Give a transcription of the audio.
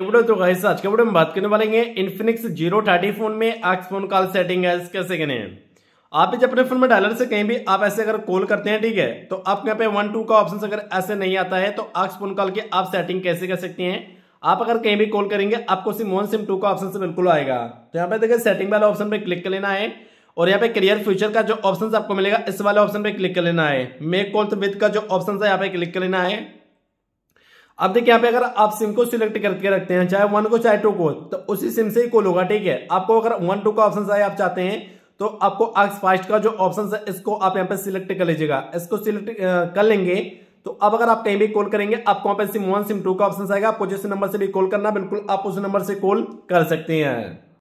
तो गाइस आज के वीडियो में बात करने वाले हैं इन्फिनिक्स जीरो थर्टी फोन में एक्स फोन कॉल सेटिंग है कैसे करें आप जब अपने फोन में डायलर से कहीं भी आप ऐसे अगर कॉल करते हैं ठीक है तो आप यहाँ पे वन टू का ऑप्शन अगर ऐसे नहीं आता है तो एक्स फोन कॉल की आप सेटिंग कैसे कर सकते हैं आप अगर कहीं भी कॉल करेंगे आपको सिम वन सिम टू का ऑप्शन से बिल्कुल आएगा तो यहाँ पे देखिए सेटिंग वाले ऑप्शन पे क्लिक कर लेना है और यहाँ पे करियर फ्यूचर का जो ऑप्शन आपको मिलेगा इस वाले ऑप्शन पे क्लिक कर लेना है मेक कॉल विद का जो ऑप्शन है यहाँ पे क्लिक कर लेना है अब देखिए यहाँ पे अगर आप सिम को सिलेक्ट करके रखते हैं चाहे वन को चाहे टू को तो उसी सिम से ही कॉल होगा ठीक है आपको अगर वन टू का ऑप्शन आए आप चाहते हैं तो आपको आक्स फास्ट का जो ऑप्शन है इसको आप यहाँ पे सिलेक्ट कर लीजिएगा इसको सिलेक्ट कर लेंगे तो अब अगर आप कहीं भी कॉल करेंगे आपको वहां पर सिम वन सिम टू का ऑप्शन आएगा आपको जिस नंबर से भी कॉल करना बिल्कुल आप उस नंबर से कॉल कर सकते हैं